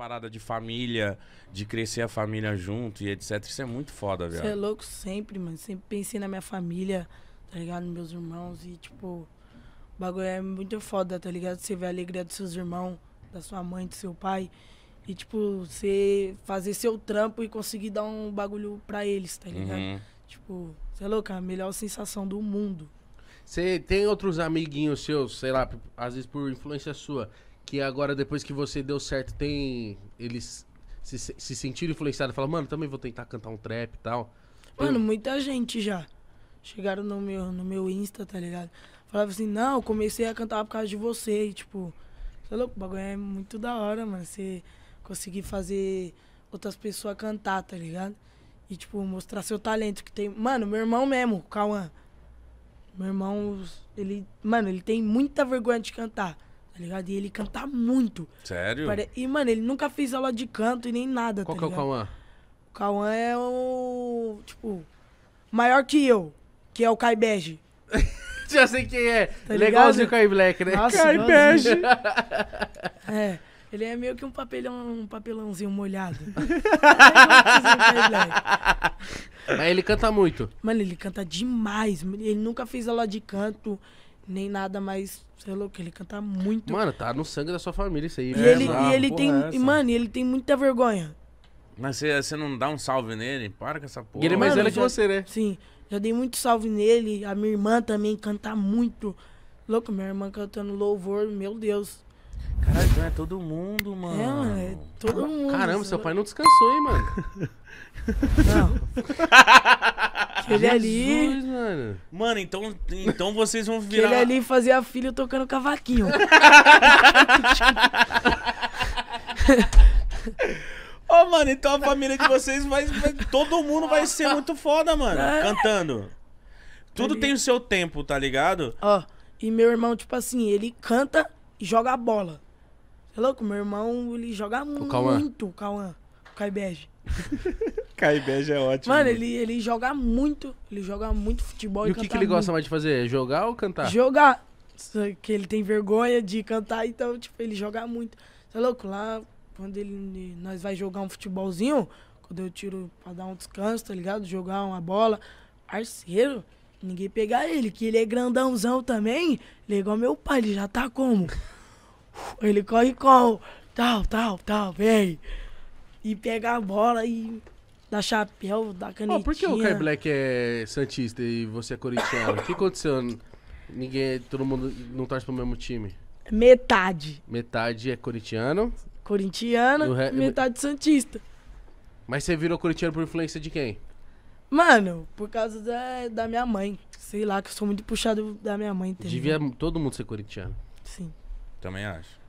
parada de família, de crescer a família junto e etc. Isso é muito foda, velho. Você é louco sempre, mano. Sempre pensei na minha família, tá ligado? Nos meus irmãos e, tipo, o bagulho é muito foda, tá ligado? Você vê a alegria dos seus irmãos, da sua mãe, do seu pai. E, tipo, você fazer seu trampo e conseguir dar um bagulho pra eles, tá ligado? Uhum. Tipo, você é louco, é a melhor sensação do mundo. Você tem outros amiguinhos seus, sei lá, às vezes por influência sua, que agora, depois que você deu certo, tem. Eles se, se sentiram influenciados e falaram, mano, também vou tentar cantar um trap e tal. Mano, muita gente já. Chegaram no meu, no meu Insta, tá ligado? Falava assim, não, comecei a cantar por causa de você. E, tipo, você é louco, o bagulho é muito da hora, mano. Você conseguir fazer outras pessoas cantar, tá ligado? E, tipo, mostrar seu talento que tem. Mano, meu irmão mesmo, o Cauã. Meu irmão, ele. Mano, ele tem muita vergonha de cantar. Tá ligado? E ele canta muito. Sério? E, mano, ele nunca fez aula de canto e nem nada, Qual tá que ligado? é o Cauã? O Cauã é o. Tipo. Maior que eu, que é o Kai Bege. Já sei quem é. Tá Legalzinho é o Kai Black, né? Nossa, Kai Bege. é. Ele é meio que um papelão, um papelãozinho molhado. É Mas ele canta muito. Mano, ele canta demais. Ele nunca fez aula de canto nem nada, mas, sei lá, que ele canta muito. Mano, tá no sangue da sua família isso aí. E é, ele, mano, e ele tem. É e, mano, ele tem muita vergonha. Mas você não dá um salve nele? Para com essa porra. E ele é mais velho que você, né? Sim. Já dei muito salve nele. A minha irmã também canta muito. Louco, minha irmã cantando louvor, meu Deus. Caralho, então é todo mundo, mano. É, mano, é todo mundo. Caramba, seu pai não descansou, hein, mano? Não. Ele ali. Mano. mano, então, então vocês vão virar. Que ele ali fazia filho tocando cavaquinho. Ô, oh, mano, então a família de vocês vai, vai, Todo mundo vai ser muito foda, mano. É. Cantando. Tudo tem o seu tempo, tá ligado? Ó, e meu irmão, tipo assim, ele canta e joga bola. Você é louco? Meu irmão, ele joga o muito, Cauã. o Cauã, o Caibege. Caibeja é ótimo. Mano, ele, ele joga muito. Ele joga muito futebol. E, e o que, que ele muito. gosta mais de fazer? Jogar ou cantar? Jogar. Que ele tem vergonha de cantar, então, tipo, ele joga muito. Você é louco? Lá, quando ele, nós vai jogar um futebolzinho, quando eu tiro pra dar um descanso, tá ligado? Jogar uma bola, parceiro, ninguém pegar ele, que ele é grandãozão também. Ele é igual meu pai, ele já tá como? Ele corre com tal, tal, tal, vem. E pega a bola e da chapéu, da canetinha. Oh, por que o Kai Black é Santista e você é corintiano? o que aconteceu? Ninguém, todo mundo não torce pro mesmo time. Metade. Metade é corintiano. Corintiano, re... metade santista. Mas você virou corintiano por influência de quem? Mano, por causa da, da minha mãe. Sei lá, que eu sou muito puxado da minha mãe. Entendeu? Devia todo mundo ser corintiano. Sim. Também acho.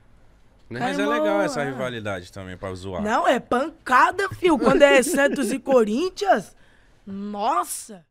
Né? Mas é, é legal essa rivalidade também pra zoar. Não, é pancada, filho. Quando é Santos e Corinthians, nossa.